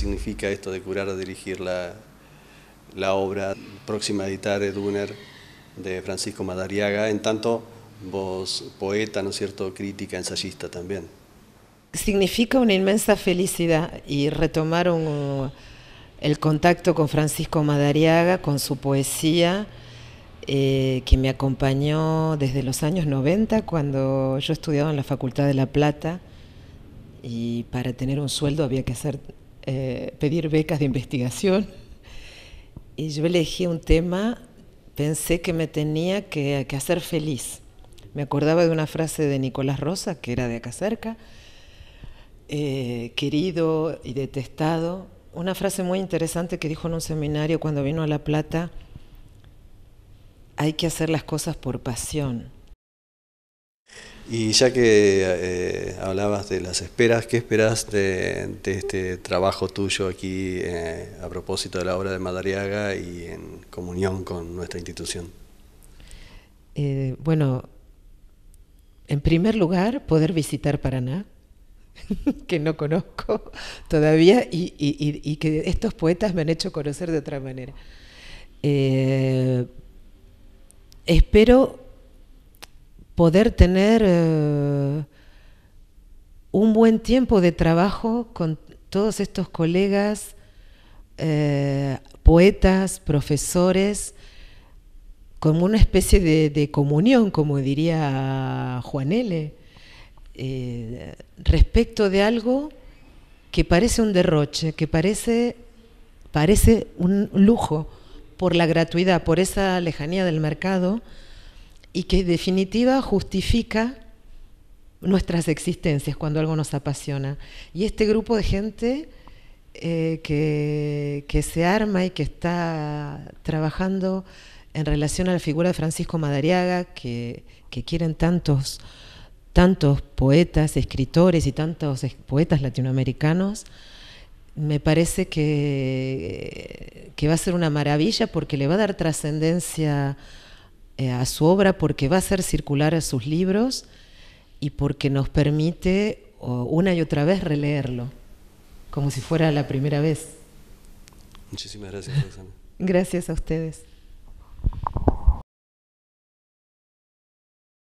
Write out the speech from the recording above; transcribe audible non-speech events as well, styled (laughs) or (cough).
significa esto de curar o dirigir la, obra próxima a editar Eduner de Francisco Madariaga, en tanto vos poeta, ¿no es cierto?, crítica, ensayista también. Significa una inmensa felicidad y retomar el contacto con Francisco Madariaga, con su poesía, eh, que me acompañó desde los años 90, cuando yo estudiaba en la Facultad de La Plata, y para tener un sueldo había que hacer eh, pedir becas de investigación y yo elegí un tema, pensé que me tenía que, hacer feliz. Me acordaba de una frase de Nicolás Rosa, que era de acá cerca, eh, querido y detestado, una frase muy interesante que dijo en un seminario cuando vino a La Plata, hay que hacer las cosas por pasión y ya que eh, hablabas de las esperas, ¿qué esperas de, este trabajo tuyo aquí eh, a propósito de la obra de Madariaga y en comunión con nuestra institución? Eh, bueno, en primer lugar, poder visitar Paraná, (laughs) que no conozco todavía y, que estos poetas me han hecho conocer de otra manera. espero poder tener eh, un buen tiempo de trabajo con todos estos colegas, eh, poetas, profesores, como una especie de, comunión, como diría Juanele, eh, respecto de algo que parece un derroche, que parece un lujo por la gratuidad, por esa lejanía del mercado, y que en definitiva justifica nuestras existencias cuando algo nos apasiona. Y este grupo de gente eh, que, se arma y que está trabajando en relación a la figura de Francisco Madariaga, que, quieren tantos, tantos poetas, escritores y tantos poetas latinoamericanos, me parece que, que va a ser una maravilla porque le va a dar trascendencia eh, a su obra porque va a ser circular a sus libros y porque nos permite una y otra vez releerlo, como si fuera la primera vez. Muchísimas gracias, Rosana. (laughs) Gracias a ustedes.